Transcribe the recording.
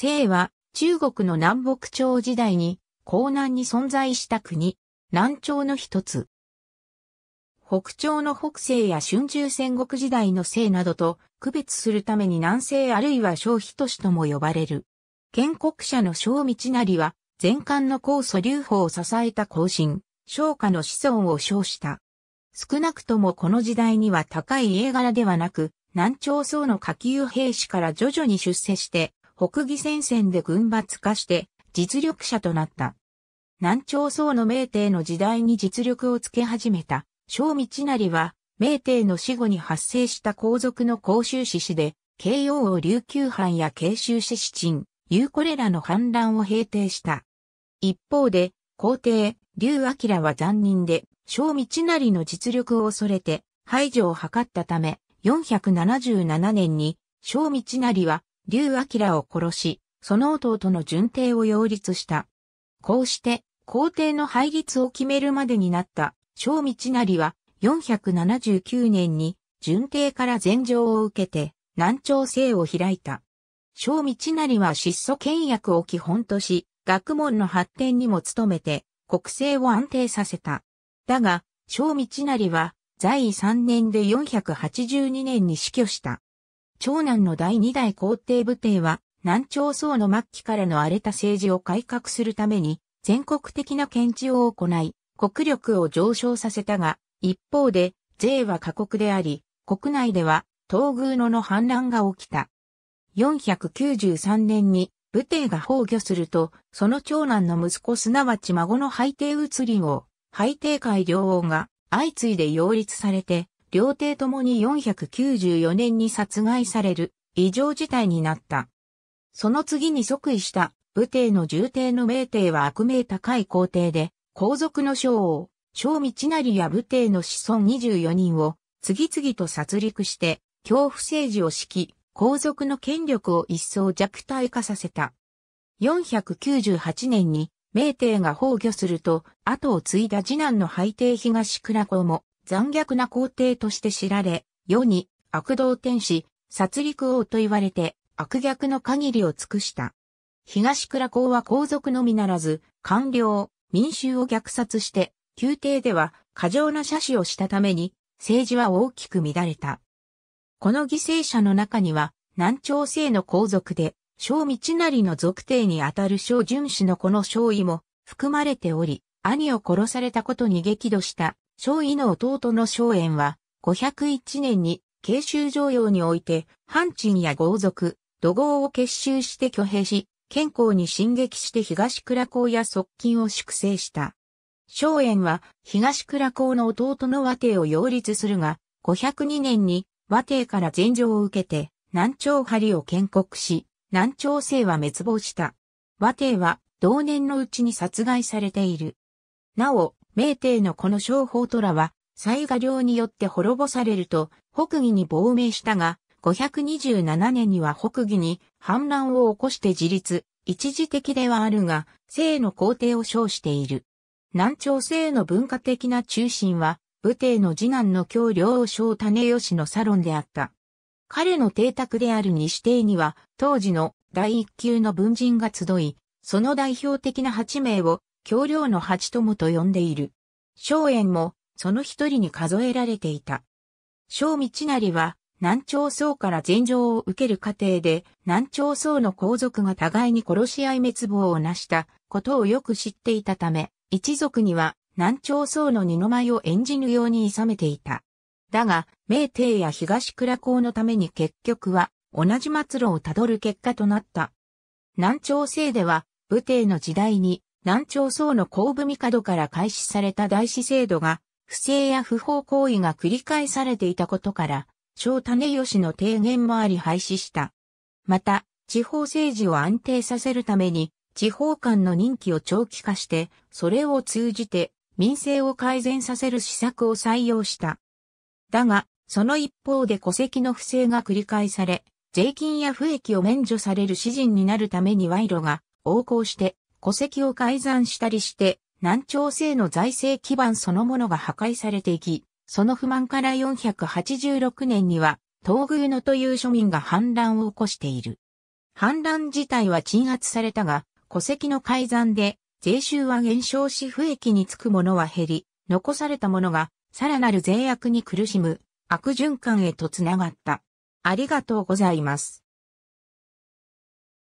姓は中国の南北朝時代に江南に存在した国、南朝の一つ。北朝の北西や春秋戦国時代の姓などと区別するために南西あるいは小日都市とも呼ばれる。建国者の小道成は前漢の高祖留法を支えた後進、商家の子孫を称した。少なくともこの時代には高い家柄ではなく、南朝宋の下級兵士から徐々に出世して、北魏戦線で軍閥化して実力者となった。南朝宋の明帝の時代に実力をつけ始めた、正道成は、明帝の死後に発生した皇族の甲州志士で、慶応王琉球藩や慶州志士鎮、有これらの反乱を平定した。一方で、皇帝、劉明は残忍で、正道成の実力を恐れて、排除を図ったため、477年に、小道成は、劉明を殺し、その弟の順帝を擁立した。こうして、皇帝の配立を決めるまでになった正道成は479年に順帝から禅譲を受けて南朝政を開いた。正道成は質素倹約を基本とし、学問の発展にも努めて国政を安定させた。だが、正道成は在位3年で482年に死去した。長男の第二代皇帝武帝は、南朝宋の末期からの荒れた政治を改革するために、全国的な検知を行い、国力を上昇させたが、一方で、税は過酷であり、国内では、東宮野の反乱が起きた。493年に、武帝が崩御すると、その長男の息子すなわち孫の廃帝移り王、廃帝改両王が、相次いで擁立されて、両帝ともに494年に殺害される異常事態になった。その次に即位した武帝の重帝の名帝は悪名高い皇帝で、皇族の将王、小道成や武帝の子孫24人を次々と殺戮して、恐怖政治を敷き、皇族の権力を一層弱体化させた。498年に明帝が崩御すると、後を継いだ次男の敗帝東倉子も残虐な皇帝として知られ、世に悪道天使、殺戮王と言われて悪逆の限りを尽くした。東倉公は皇族のみならず、官僚、民衆を虐殺して、宮廷では過剰な奢死をしたために、政治は大きく乱れた。この犠牲者の中には、南朝政の皇族で、小道成の属帝にあたる小巡氏のこの小尉も含まれており、兄を殺されたことに激怒した小尉の弟の松園は、501年に、慶州常用において、藩鎮や豪族、土豪を結集して挙兵し、健康に進撃して東倉公や側近を粛清した。松園は東倉公の弟の和帝を擁立するが、502年に和帝から禅譲を受けて南朝張を建国し、南朝政は滅亡した。和帝は同年のうちに殺害されている。なお、明帝のこの商法虎は、災害領によって滅ぼされると、北魏に亡命したが、527年には北魏に反乱を起こして自立、一時的ではあるが、姓の皇帝を称している。南朝姓の文化的な中心は、武帝の次男の京領将種吉のサロンであった。彼の邸宅である西帝には、当時の第一級の文人が集い、その代表的な8名を橋梁の八友と呼んでいる。松園もその一人に数えられていた。小道成は南朝宗から禅譲を受ける過程で南朝宗の皇族が互いに殺し合い滅亡を成したことをよく知っていたため、一族には南朝宗の二の舞を演じぬように諌めていた。だが、明帝や東倉公のために結局は同じ末路をたどる結果となった。南朝政では武帝の時代に南朝宋の後部帝から開始された大使制度が、不正や不法行為が繰り返されていたことから、小種吉の提言もあり廃止した。また、地方政治を安定させるために、地方間の任期を長期化して、それを通じて民生を改善させる施策を採用した。だが、その一方で戸籍の不正が繰り返され、税金や不益を免除される詩人になるために賄賂が横行して戸籍を改ざんしたりして、南朝政の財政基盤そのものが破壊されていき、その不満から486年には、東宮のという庶民が反乱を起こしている。反乱自体は鎮圧されたが、戸籍の改ざんで、税収は減少し不益につくものは減り、残されたものが、さらなる税悪に苦しむ、悪循環へとつながった。ありがとうございます。